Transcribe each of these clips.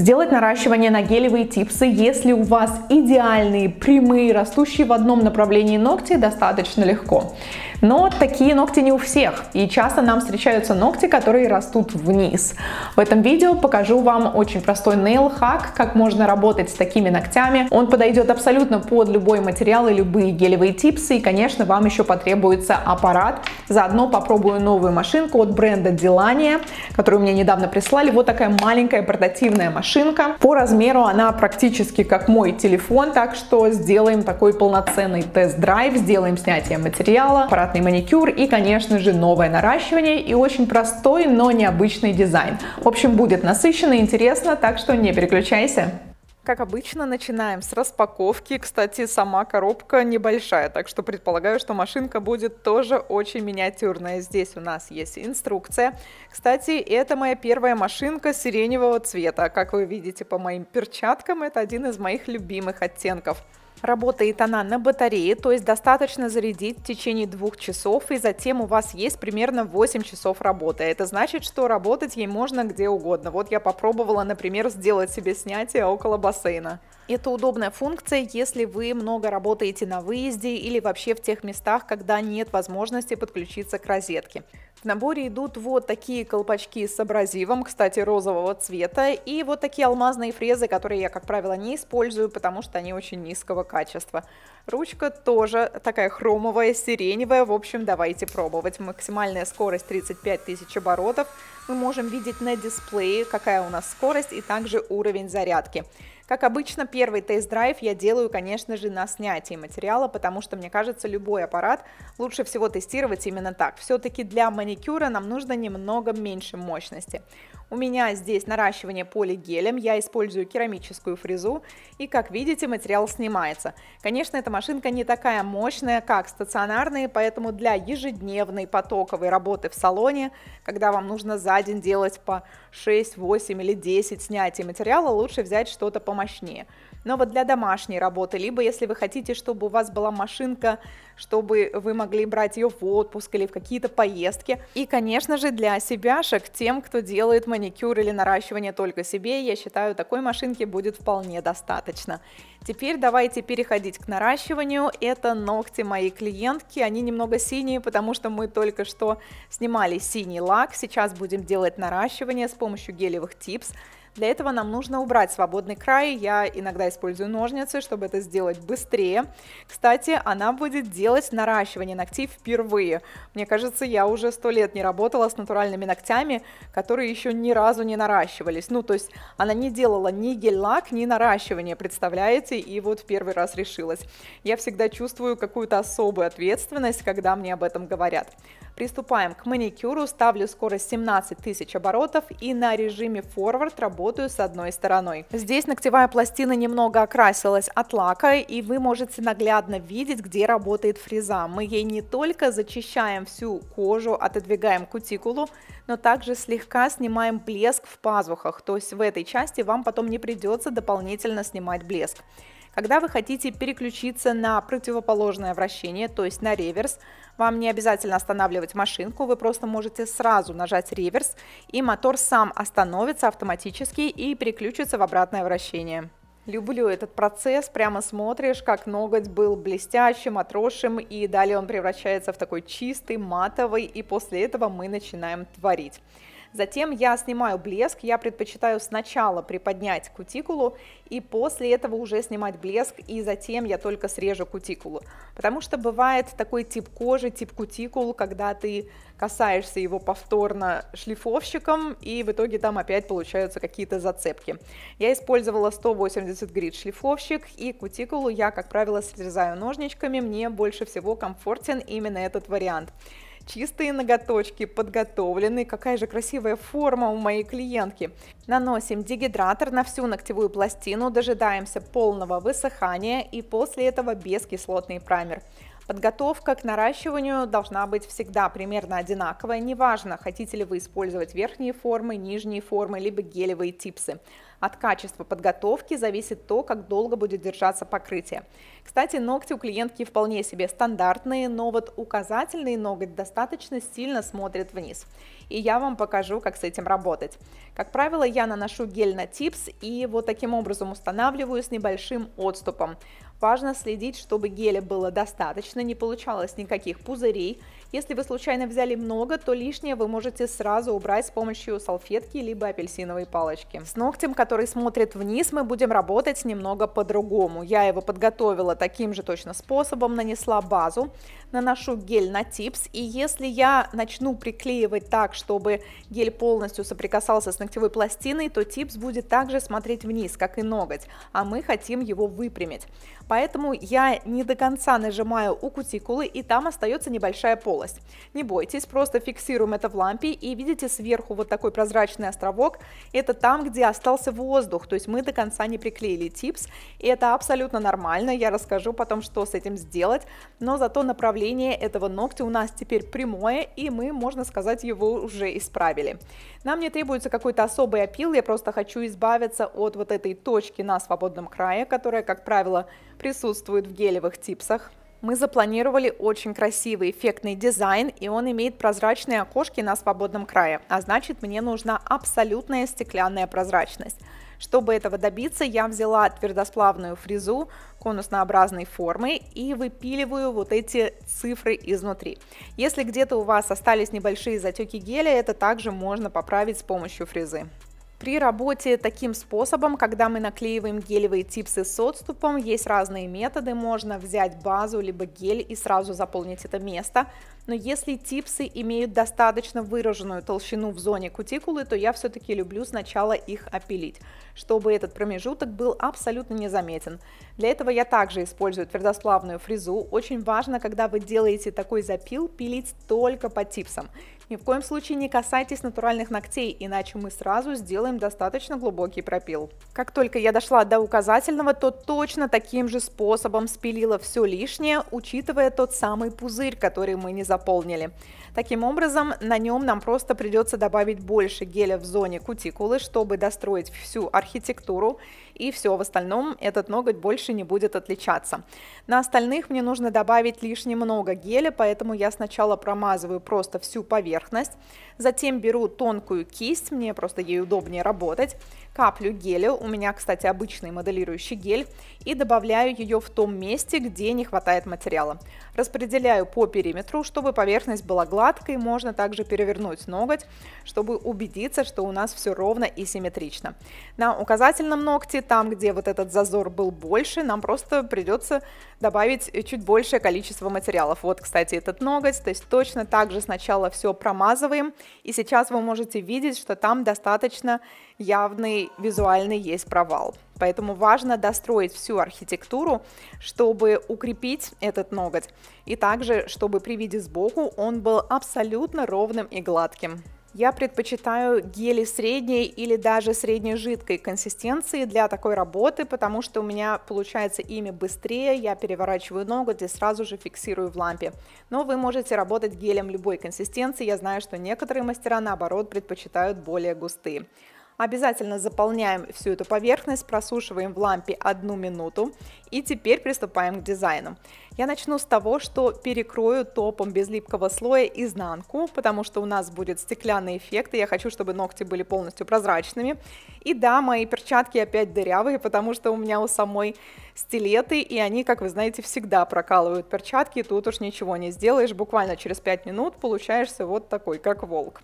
сделать наращивание на гелевые типсы. Если у вас идеальные, прямые, растущие в одном направлении ногти, достаточно легко. Но такие ногти не у всех, и часто нам встречаются ногти, которые растут вниз. В этом видео покажу вам очень простой нейл-хак, как можно работать с такими ногтями. Он подойдет абсолютно под любой материал и любые гелевые типсы, и, конечно, вам еще потребуется аппарат. Заодно попробую новую машинку от бренда Делания, которую мне недавно прислали. Вот такая маленькая портативная машинка. По размеру она практически как мой телефон, так что сделаем такой полноценный тест-драйв, сделаем снятие материала, аппарат аккуратный маникюр и, конечно же, новое наращивание и очень простой, но необычный дизайн. В общем, будет насыщенно и интересно, так что не переключайся. Как обычно, начинаем с распаковки. Кстати, сама коробка небольшая, так что предполагаю, что машинка будет тоже очень миниатюрная. Здесь у нас есть инструкция. Кстати, это моя первая машинка сиреневого цвета. Как вы видите по моим перчаткам, это один из моих любимых оттенков. Работает она на батарее, то есть достаточно зарядить в течение двух часов, и затем у вас есть примерно 8 часов работы. Это значит, что работать ей можно где угодно. Вот я попробовала, например, сделать себе снятие около бассейна. Это удобная функция, если вы много работаете на выезде или вообще в тех местах, когда нет возможности подключиться к розетке. В наборе идут вот такие колпачки с абразивом, кстати, розового цвета, и вот такие алмазные фрезы, которые я, как правило, не использую, потому что они очень низкого качества. Ручка тоже такая хромовая, сиреневая. В общем, давайте пробовать. Максимальная скорость 35 тысяч оборотов. Мы можем видеть на дисплее, какая у нас скорость и также уровень зарядки. Как обычно, первый тест-драйв я делаю, конечно же, на снятии материала, потому что, мне кажется, любой аппарат лучше всего тестировать именно так. Все-таки для маникюра нам нужно немного меньше мощности. У меня здесь наращивание полигелем, я использую керамическую фрезу, и как видите, материал снимается. Конечно, эта машинка не такая мощная, как стационарные, поэтому для ежедневной потоковой работы в салоне, когда вам нужно за день делать по 6, 8 или 10 снятий материала, лучше взять что-то помощнее. Но вот для домашней работы, либо если вы хотите, чтобы у вас была машинка, чтобы вы могли брать ее в отпуск или в какие-то поездки, и, конечно же, для себяшек, тем, кто делает маникюр маникюр или наращивание только себе, я считаю, такой машинки будет вполне достаточно. Теперь давайте переходить к наращиванию. Это ногти моей клиентки, они немного синие, потому что мы только что снимали синий лак. Сейчас будем делать наращивание с помощью гелевых типс. Для этого нам нужно убрать свободный край. Я иногда использую ножницы, чтобы это сделать быстрее. Кстати, она будет делать наращивание ногтей впервые. Мне кажется, я уже сто лет не работала с натуральными ногтями, которые еще ни разу не наращивались. Ну, то есть она не делала ни гель-лак, ни наращивание, представляете? И вот в первый раз решилась. Я всегда чувствую какую-то особую ответственность, когда мне об этом говорят. Приступаем к маникюру, ставлю скорость 17 тысяч оборотов и на режиме форвард работаю с одной стороной. Здесь ногтевая пластина немного окрасилась от лака и вы можете наглядно видеть, где работает фреза. Мы ей не только зачищаем всю кожу, отодвигаем кутикулу, но также слегка снимаем блеск в пазухах, то есть в этой части вам потом не придется дополнительно снимать блеск. Когда вы хотите переключиться на противоположное вращение, то есть на реверс, вам не обязательно останавливать машинку, вы просто можете сразу нажать реверс, и мотор сам остановится автоматически и переключится в обратное вращение. Люблю этот процесс, прямо смотришь, как ноготь был блестящим, отросшим, и далее он превращается в такой чистый, матовый, и после этого мы начинаем творить. Затем я снимаю блеск, я предпочитаю сначала приподнять кутикулу и после этого уже снимать блеск, и затем я только срежу кутикулу. Потому что бывает такой тип кожи, тип кутикул, когда ты касаешься его повторно шлифовщиком, и в итоге там опять получаются какие-то зацепки. Я использовала 180 грит шлифовщик, и кутикулу я, как правило, срезаю ножничками, мне больше всего комфортен именно этот вариант чистые ноготочки, подготовленные, какая же красивая форма у моей клиентки. Наносим дегидратор на всю ногтевую пластину, дожидаемся полного высыхания и после этого бескислотный праймер. Подготовка к наращиванию должна быть всегда примерно одинаковая, неважно, хотите ли вы использовать верхние формы, нижние формы, либо гелевые типсы. От качества подготовки зависит то, как долго будет держаться покрытие. Кстати, ногти у клиентки вполне себе стандартные, но вот указательный ноготь достаточно сильно смотрит вниз. И я вам покажу, как с этим работать. Как правило, я наношу гель на типс и вот таким образом устанавливаю с небольшим отступом. Важно следить, чтобы геля было достаточно, не получалось никаких пузырей, если вы случайно взяли много, то лишнее вы можете сразу убрать с помощью салфетки либо апельсиновой палочки. С ногтем, который смотрит вниз, мы будем работать немного по-другому. Я его подготовила таким же точно способом, нанесла базу, наношу гель на типс, и если я начну приклеивать так, чтобы гель полностью соприкасался с ногтевой пластиной, то типс будет также смотреть вниз, как и ноготь, а мы хотим его выпрямить. Поэтому я не до конца нажимаю у кутикулы, и там остается небольшая полоска волос. Не бойтесь, просто фиксируем это в лампе и видите сверху вот такой прозрачный островок, это там, где остался воздух, то есть мы до конца не приклеили типс, и это абсолютно нормально, я расскажу потом, что с этим сделать, но зато направление этого ногтя у нас теперь прямое, и мы, можно сказать, его уже исправили. Нам не требуется какой-то особый опил, я просто хочу избавиться от вот этой точки на свободном крае, которая, как правило, присутствует в гелевых типсах, мы запланировали очень красивый эффектный дизайн, и он имеет прозрачные окошки на свободном крае, а значит мне нужна абсолютная стеклянная прозрачность. Чтобы этого добиться, я взяла твердосплавную фрезу конуснообразной формы и выпиливаю вот эти цифры изнутри. Если где-то у вас остались небольшие затеки геля, это также можно поправить с помощью фрезы. При работе таким способом, когда мы наклеиваем гелевые типсы с отступом, есть разные методы. Можно взять базу либо гель и сразу заполнить это место. Но если типсы имеют достаточно выраженную толщину в зоне кутикулы, то я все-таки люблю сначала их опилить, чтобы этот промежуток был абсолютно незаметен. Для этого я также использую твердосплавную фрезу. Очень важно, когда вы делаете такой запил, пилить только по типсам. Ни в коем случае не касайтесь натуральных ногтей, иначе мы сразу сделаем достаточно глубокий пропил. Как только я дошла до указательного, то точно таким же способом спилила все лишнее, учитывая тот самый пузырь, который мы не заполнили. Таким образом, на нем нам просто придется добавить больше геля в зоне кутикулы, чтобы достроить всю архитектуру, и все, в остальном этот ноготь больше не будет отличаться. На остальных мне нужно добавить лишь немного геля, поэтому я сначала промазываю просто всю поверхность, поверхность. Затем беру тонкую кисть, мне просто ей удобнее работать каплю геля, у меня, кстати, обычный моделирующий гель, и добавляю ее в том месте, где не хватает материала. Распределяю по периметру, чтобы поверхность была гладкой, можно также перевернуть ноготь, чтобы убедиться, что у нас все ровно и симметрично. На указательном ногте, там, где вот этот зазор был больше, нам просто придется добавить чуть большее количество материалов. Вот, кстати, этот ноготь, то есть точно так же сначала все промазываем, и сейчас вы можете видеть, что там достаточно явный визуальный есть провал. Поэтому важно достроить всю архитектуру, чтобы укрепить этот ноготь. И также, чтобы при виде сбоку он был абсолютно ровным и гладким. Я предпочитаю гели средней или даже средней жидкой консистенции для такой работы, потому что у меня получается ими быстрее, я переворачиваю ноготь и сразу же фиксирую в лампе. Но вы можете работать гелем любой консистенции, я знаю, что некоторые мастера наоборот предпочитают более густые. Обязательно заполняем всю эту поверхность, просушиваем в лампе одну минуту. И теперь приступаем к дизайну. Я начну с того, что перекрою топом без липкого слоя изнанку, потому что у нас будет стеклянный эффект, и я хочу, чтобы ногти были полностью прозрачными. И да, мои перчатки опять дырявые, потому что у меня у самой стилеты, и они, как вы знаете, всегда прокалывают перчатки, тут уж ничего не сделаешь, буквально через 5 минут получаешься вот такой, как волк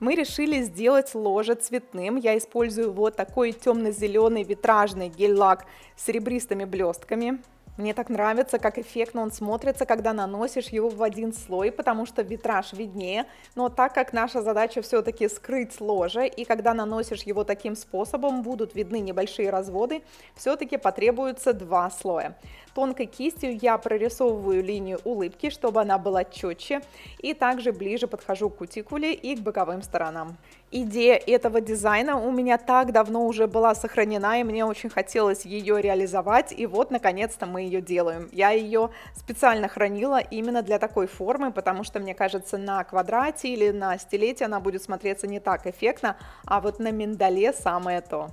мы решили сделать ложе цветным. Я использую вот такой темно-зеленый витражный гель-лак с серебристыми блестками. Мне так нравится, как эффектно он смотрится, когда наносишь его в один слой, потому что витраж виднее, но так как наша задача все-таки скрыть ложе, и когда наносишь его таким способом, будут видны небольшие разводы, все-таки потребуется два слоя тонкой кистью я прорисовываю линию улыбки, чтобы она была четче, и также ближе подхожу к кутикуле и к боковым сторонам. Идея этого дизайна у меня так давно уже была сохранена, и мне очень хотелось ее реализовать, и вот, наконец-то, мы ее делаем. Я ее специально хранила именно для такой формы, потому что, мне кажется, на квадрате или на стилете она будет смотреться не так эффектно, а вот на миндале самое то.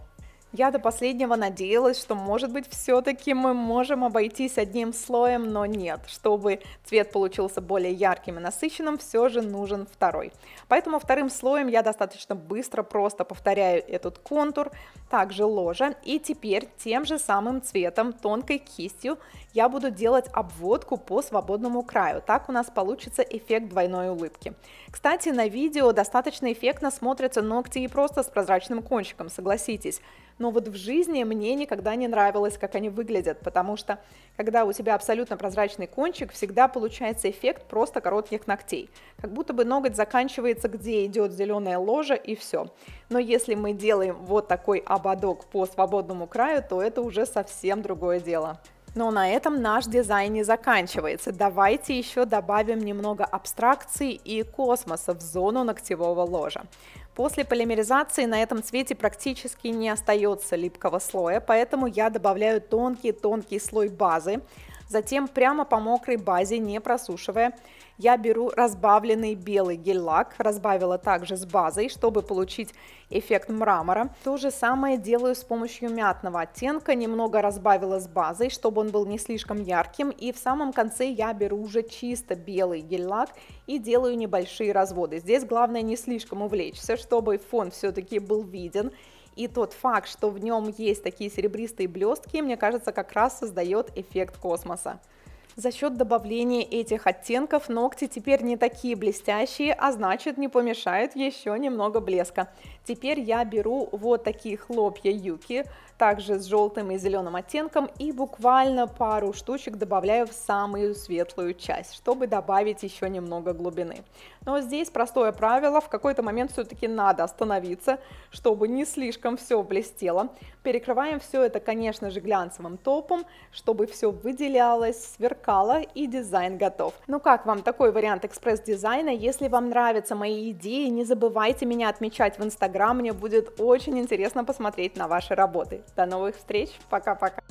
Я до последнего надеялась, что, может быть, все-таки мы можем обойтись одним слоем, но нет. Чтобы цвет получился более ярким и насыщенным, все же нужен второй. Поэтому вторым слоем я достаточно быстро просто повторяю этот контур, также ложа. И теперь тем же самым цветом, тонкой кистью, я буду делать обводку по свободному краю. Так у нас получится эффект двойной улыбки. Кстати, на видео достаточно эффектно смотрятся ногти и просто с прозрачным кончиком, согласитесь но вот в жизни мне никогда не нравилось, как они выглядят, потому что когда у тебя абсолютно прозрачный кончик, всегда получается эффект просто коротких ногтей, как будто бы ноготь заканчивается, где идет зеленая ложа и все. Но если мы делаем вот такой ободок по свободному краю, то это уже совсем другое дело. Но на этом наш дизайн не заканчивается. Давайте еще добавим немного абстракции и космоса в зону ногтевого ложа. После полимеризации на этом цвете практически не остается липкого слоя, поэтому я добавляю тонкий-тонкий слой базы. Затем прямо по мокрой базе, не просушивая, я беру разбавленный белый гель-лак, разбавила также с базой, чтобы получить эффект мрамора. То же самое делаю с помощью мятного оттенка, немного разбавила с базой, чтобы он был не слишком ярким. И в самом конце я беру уже чисто белый гель-лак и делаю небольшие разводы. Здесь главное не слишком увлечься, чтобы фон все-таки был виден. И тот факт, что в нем есть такие серебристые блестки, мне кажется, как раз создает эффект космоса. За счет добавления этих оттенков ногти теперь не такие блестящие, а значит не помешает еще немного блеска. Теперь я беру вот такие хлопья юки, также с желтым и зеленым оттенком и буквально пару штучек добавляю в самую светлую часть, чтобы добавить еще немного глубины. Но здесь простое правило, в какой-то момент все-таки надо остановиться, чтобы не слишком все блестело. Перекрываем все это, конечно же, глянцевым топом, чтобы все выделялось, сверкало и дизайн готов. Ну как вам такой вариант экспресс-дизайна? Если вам нравятся мои идеи, не забывайте меня отмечать в Инстаграм, мне будет очень интересно посмотреть на ваши работы. До новых встреч. Пока-пока.